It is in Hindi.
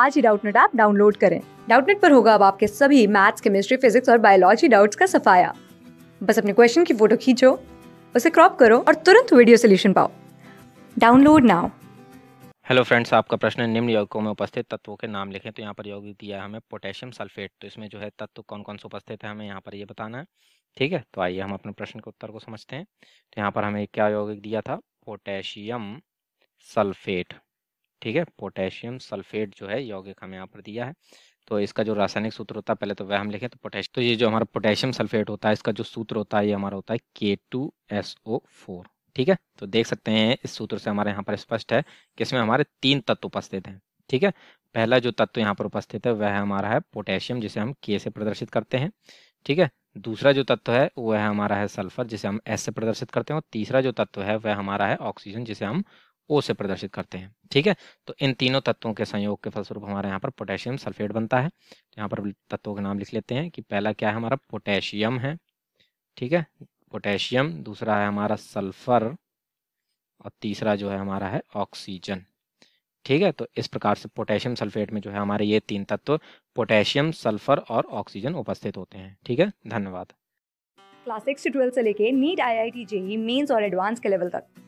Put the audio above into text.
आज ही डाउटनेट ऐप डाउनलोड करें डाउटनेट पर होगा अब आपके सभी मैथ्स केमिस्ट्री फिजिक्स और बायोलॉजी डाउट्स का सफाया बस अपने क्वेश्चन की फोटो खींचो उसे क्रॉप करो और तुरंत वीडियो सोल्यूशन पाओ डाउनलोड नाउ हेलो फ्रेंड्स आपका प्रश्न है निम्न यौगिकों में उपस्थित तत्वों के नाम लिखें तो यहाँ पर यौगिक दिया है हमें पोटेशियम सल्फेट तो इसमें जो है तत्व कौन कौन से उपस्थित है हमें यहाँ पर ये यह बताना है ठीक है तो आइए हम अपने प्रश्न के उत्तर को समझते हैं तो यहाँ पर हमें क्या यौगिक दिया था पोटेशियम सल्फेट ठीक है पोटेशियम सल्फेट जो है यौगिक हमें यहाँ पर दिया है तो इसका जो रासायनिक सूत्र होता है पहले तो वह हम लिखें तो पोटेशियम तो ये जो हमारा पोटेशियम सल्फेट होता है इसका जो सूत्र होता है ये हमारा होता है के टू एस ओ फोर ठीक है तो देख सकते हैं इस सूत्र से हमारे यहाँ पर स्पष्ट है कि इसमें हमारे तीन तत्व उपस्थित हैं ठीक है पहला जो तत्व यहाँ पर उपस्थित है वह हमारा है पोटेशियम जिसे हम के से प्रदर्शित करते हैं ठीक है दूसरा जो तत्व है वह हमारा है सल्फर जिसे हम एस से प्रदर्शित करते हैं और तीसरा जो तत्व है वह हमारा है ऑक्सीजन जिसे हम ओ से प्रदर्शित करते हैं ठीक है तो इन तीनों तत्वों के संयोग के फलस्वरूप हमारे यहाँ पर पोटेशियम सल्फेट बनता है तो यहाँ पर तत्वों के नाम लिख लेते हैं कि पहला क्या है हमारा पोटेशियम है ठीक है पोटेशियम दूसरा है हमारा सल्फर और तीसरा जो है हमारा है ऑक्सीजन ठीक है तो इस प्रकार से पोटेशियम सल्फेट में जो है हमारे ये तीन तत्व पोटेशियम सल्फर और ऑक्सीजन उपस्थित होते हैं ठीक है धन्यवाद क्लास सिक्स से लेके NEET I I T JEE mains और एडवांस के लेवल तक